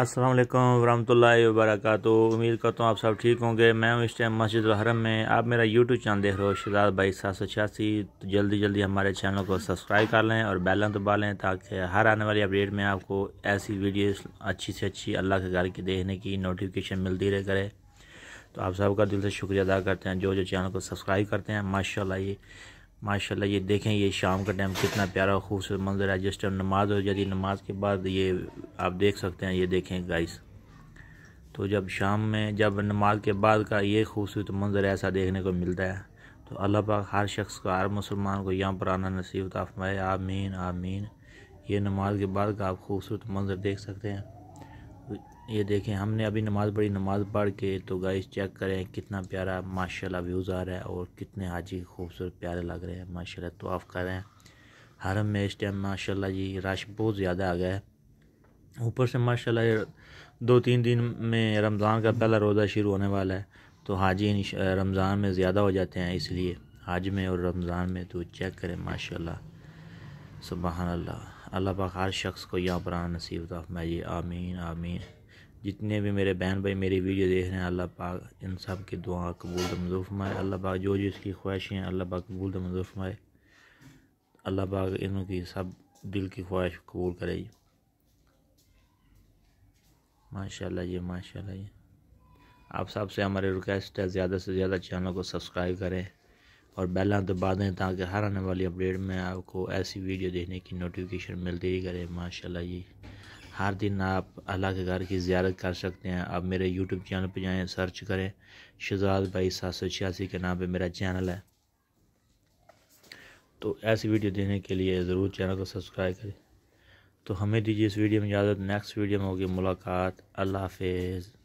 अस्सलाम वालेकुम वरहमतुल्लाहि वबरकत उम्मीद करता हूँ आप सब ठीक होंगे मैं हूँ इस टाइम मस्जिद हरम में आप मेरा यूट्यूब चैनल देख रहे हो शहजाद भाई सात सौ छियासी तो जल्दी जल्दी हमारे चैनल को सब्सक्राइब कर लें और बैलन दबा लें ताकि हर आने वाली अपडेट में आपको ऐसी वीडियोस अच्छी से अच्छी अल्लाह के घर की देखने की नोटिफिकेशन मिलती रहे करे तो आप सबका दिल से शुक्रिया अदा करते हैं जो जो चैनल को सब्सक्राइब करते हैं माशाला ये माशाल्लाह ये देखें ये शाम का टाइम कितना प्यारा खूबसूरत मंजर है जिस टाइम नमाज हो जाती है नमाज के बाद ये आप देख सकते हैं ये देखें गाइस तो जब शाम में जब नमाज के बाद का ये खूबसूरत मंजर ऐसा देखने को मिलता है तो अल्लाह पाक हर शख्स को हर मुसलमान को यहाँ पर आना नसीब ताफमाए आमीन आमीन ये नमाज के बाद का आप खूबसूरत मंजर देख सकते हैं ये देखें हमने अभी नमाज़ पढ़ी नमाज़ पढ़ के तो गाइस चेक करें कितना प्यारा माशाल्लाह व्यूज़ आ रहा है और कितने हाजी खूबसूरत प्यारे लग रहे हैं माशाल्लाह तो आप कर रहे हैं हरम में इस टाइम माशाल्लाह जी रश बहुत ज़्यादा आ गया है ऊपर से माशाल्लाह दो तीन दिन में रमज़ान का पहला रोज़ा शुरू होने वाला है तो हाजी रमज़ान में ज़्यादा हो जाते हैं इसलिए हाज में और रमज़ान में तो चेक करें माशा सुबह अल्लाह अल्लाह पाक हर शख्स को यहाँ पर नसीब तफ़ मैं आमीन आमीन जितने भी मेरे बहन भाई मेरी वीडियो देख रहे हैं अल्लाह पाक इन सब की दुआ कबूल मंजूर फरमाए अल्लाह पाक जो जो इसकी ख्वाहिशें अल्लाह पाक कबूल मंजूर फरमाए अल्लाह पाक इनकी सब दिल की ख्वाहिश कबूल जी माशाल्लाह जी माशाल्लाह जी आप सब से हमारी रिक्वेस्ट है ज़्यादा से ज़्यादा चैनल को सब्सक्राइब करें और बेल दबा दें ताकि हर आने वाली अपडेट में आपको ऐसी वीडियो देखने की नोटिफिकेशन मिलती ही करे माशाल्लाह जी हर दिन आप अल्लाह के घर की ज्यारत कर सकते हैं आप मेरे यूट्यूब चैनल पर जाएँ सर्च करें शहजाद भाई सात सौ छियासी के नाम पर मेरा चैनल है तो ऐसी वीडियो देने के लिए ज़रूर चैनल को सब्सक्राइब करें तो हमें दीजिए इस वीडियो में इजाज़त नेक्स्ट वीडियो में होगी मुलाकात अल्लाह हाफिज़